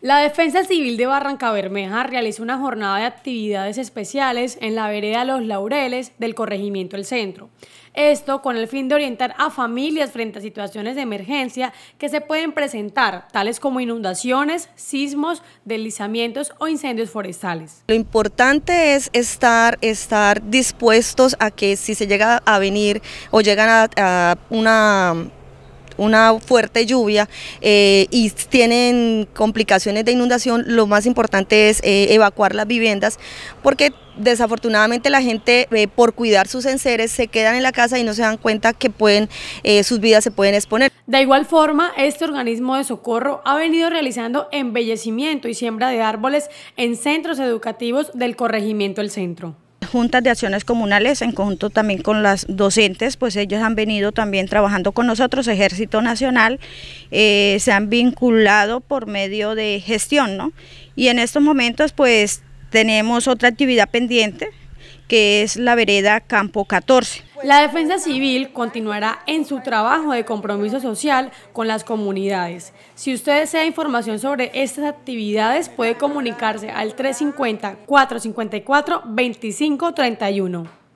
La Defensa Civil de Barranca Bermeja realiza una jornada de actividades especiales en la vereda Los Laureles del corregimiento El Centro. Esto con el fin de orientar a familias frente a situaciones de emergencia que se pueden presentar, tales como inundaciones, sismos, deslizamientos o incendios forestales. Lo importante es estar, estar dispuestos a que si se llega a venir o llegan a una una fuerte lluvia eh, y tienen complicaciones de inundación, lo más importante es eh, evacuar las viviendas porque desafortunadamente la gente eh, por cuidar sus enseres se quedan en la casa y no se dan cuenta que pueden sus vidas se pueden exponer. De igual forma, este organismo de socorro ha venido realizando embellecimiento y siembra de árboles en centros educativos del corregimiento el centro juntas de acciones comunales, en conjunto también con las docentes, pues ellos han venido también trabajando con nosotros, Ejército Nacional, eh, se han vinculado por medio de gestión, ¿no? Y en estos momentos, pues tenemos otra actividad pendiente, que es la vereda Campo 14. La Defensa Civil continuará en su trabajo de compromiso social con las comunidades. Si usted desea información sobre estas actividades, puede comunicarse al 350-454-2531.